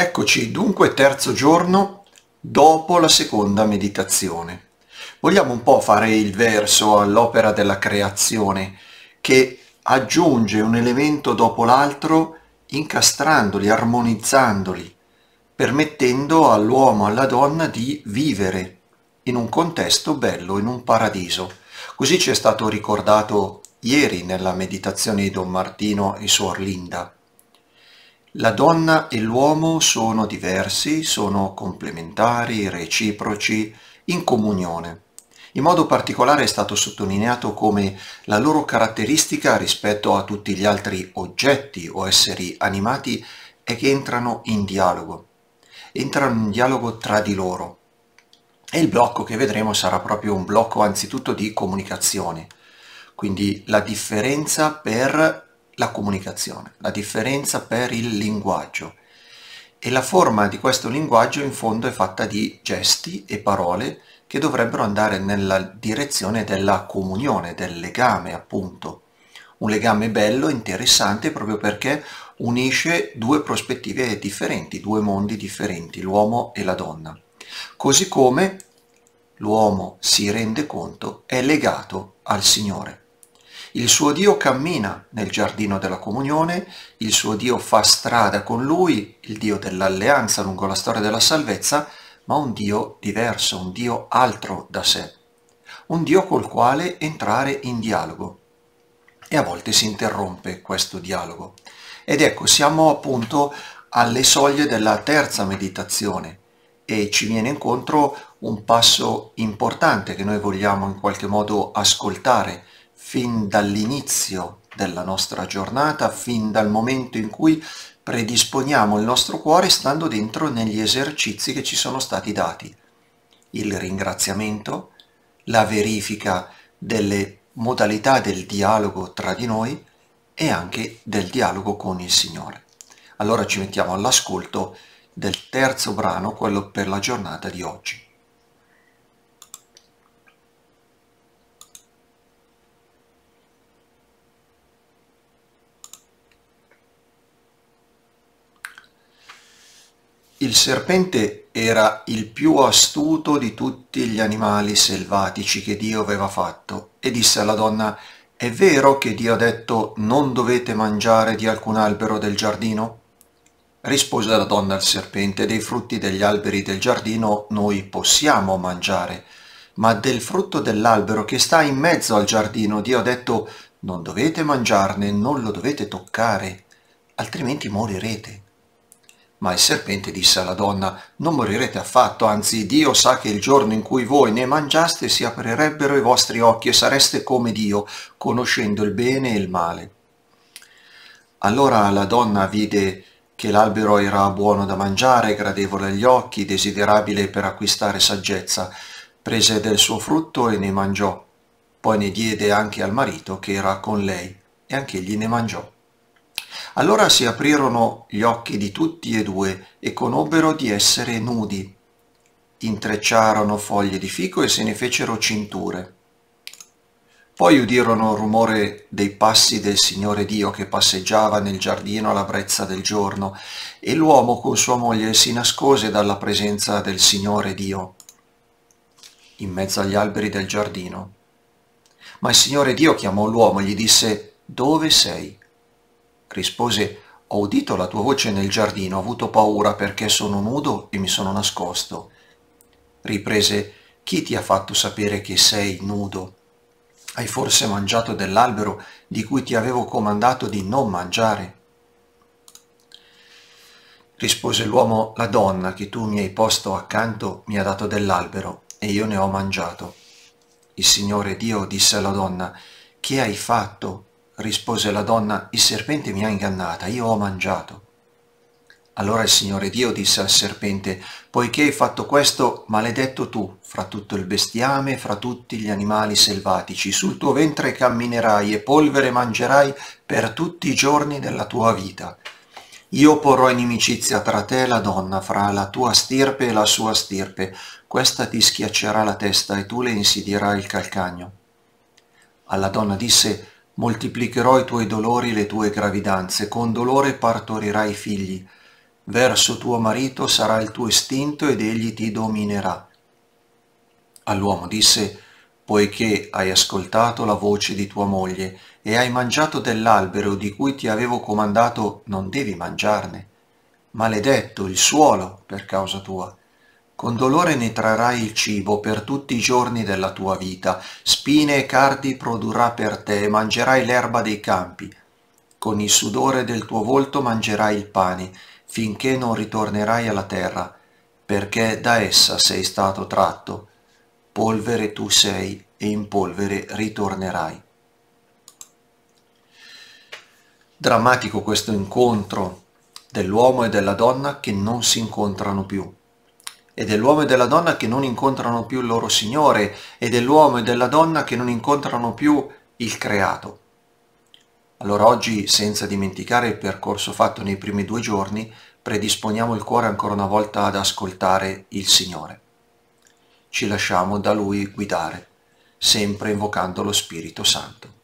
Eccoci dunque terzo giorno dopo la seconda meditazione. Vogliamo un po' fare il verso all'opera della creazione che aggiunge un elemento dopo l'altro incastrandoli, armonizzandoli, permettendo all'uomo e alla donna di vivere in un contesto bello, in un paradiso. Così ci è stato ricordato ieri nella meditazione di Don Martino e Suor Linda la donna e l'uomo sono diversi, sono complementari, reciproci, in comunione. In modo particolare è stato sottolineato come la loro caratteristica rispetto a tutti gli altri oggetti o esseri animati è che entrano in dialogo, entrano in dialogo tra di loro. E il blocco che vedremo sarà proprio un blocco anzitutto di comunicazione, quindi la differenza per la comunicazione, la differenza per il linguaggio. E la forma di questo linguaggio in fondo è fatta di gesti e parole che dovrebbero andare nella direzione della comunione, del legame appunto. Un legame bello, interessante, proprio perché unisce due prospettive differenti, due mondi differenti, l'uomo e la donna. Così come l'uomo si rende conto è legato al Signore. Il suo Dio cammina nel giardino della comunione, il suo Dio fa strada con lui, il Dio dell'alleanza lungo la storia della salvezza, ma un Dio diverso, un Dio altro da sé, un Dio col quale entrare in dialogo. E a volte si interrompe questo dialogo. Ed ecco, siamo appunto alle soglie della terza meditazione e ci viene incontro un passo importante che noi vogliamo in qualche modo ascoltare fin dall'inizio della nostra giornata, fin dal momento in cui predisponiamo il nostro cuore stando dentro negli esercizi che ci sono stati dati. Il ringraziamento, la verifica delle modalità del dialogo tra di noi e anche del dialogo con il Signore. Allora ci mettiamo all'ascolto del terzo brano, quello per la giornata di oggi. Il serpente era il più astuto di tutti gli animali selvatici che Dio aveva fatto e disse alla donna «È vero che Dio ha detto non dovete mangiare di alcun albero del giardino?» Rispose la donna al serpente «Dei frutti degli alberi del giardino noi possiamo mangiare, ma del frutto dell'albero che sta in mezzo al giardino Dio ha detto non dovete mangiarne, non lo dovete toccare, altrimenti morirete». Ma il serpente disse alla donna, non morirete affatto, anzi Dio sa che il giorno in cui voi ne mangiaste si aprirebbero i vostri occhi e sareste come Dio, conoscendo il bene e il male. Allora la donna vide che l'albero era buono da mangiare, gradevole agli occhi, desiderabile per acquistare saggezza, prese del suo frutto e ne mangiò, poi ne diede anche al marito che era con lei, e anch'egli ne mangiò. Allora si aprirono gli occhi di tutti e due e conobbero di essere nudi. Intrecciarono foglie di fico e se ne fecero cinture. Poi udirono il rumore dei passi del Signore Dio che passeggiava nel giardino alla brezza del giorno e l'uomo con sua moglie si nascose dalla presenza del Signore Dio in mezzo agli alberi del giardino. Ma il Signore Dio chiamò l'uomo e gli disse, dove sei? rispose ho udito la tua voce nel giardino, ho avuto paura perché sono nudo e mi sono nascosto. Riprese, chi ti ha fatto sapere che sei nudo? Hai forse mangiato dell'albero di cui ti avevo comandato di non mangiare? Rispose l'uomo, la donna che tu mi hai posto accanto mi ha dato dell'albero e io ne ho mangiato. Il Signore Dio disse alla donna, che hai fatto? rispose la donna, il serpente mi ha ingannata, io ho mangiato. Allora il Signore Dio disse al serpente, poiché hai fatto questo, maledetto tu, fra tutto il bestiame, fra tutti gli animali selvatici, sul tuo ventre camminerai e polvere mangerai per tutti i giorni della tua vita. Io porrò inimicizia tra te e la donna, fra la tua stirpe e la sua stirpe, questa ti schiaccerà la testa e tu le insidierai il calcagno. Alla donna disse, moltiplicherò i tuoi dolori e le tue gravidanze, con dolore partorirai figli. Verso tuo marito sarà il tuo istinto ed egli ti dominerà. All'uomo disse, poiché hai ascoltato la voce di tua moglie e hai mangiato dell'albero di cui ti avevo comandato non devi mangiarne, maledetto il suolo per causa tua con dolore ne trarai il cibo per tutti i giorni della tua vita, spine e cardi produrrà per te, mangerai l'erba dei campi. Con il sudore del tuo volto mangerai il pane, finché non ritornerai alla terra, perché da essa sei stato tratto. Polvere tu sei e in polvere ritornerai. Drammatico questo incontro dell'uomo e della donna che non si incontrano più e dell'uomo e della donna che non incontrano più il loro Signore e dell'uomo e della donna che non incontrano più il creato. Allora oggi, senza dimenticare il percorso fatto nei primi due giorni, predisponiamo il cuore ancora una volta ad ascoltare il Signore. Ci lasciamo da Lui guidare, sempre invocando lo Spirito Santo.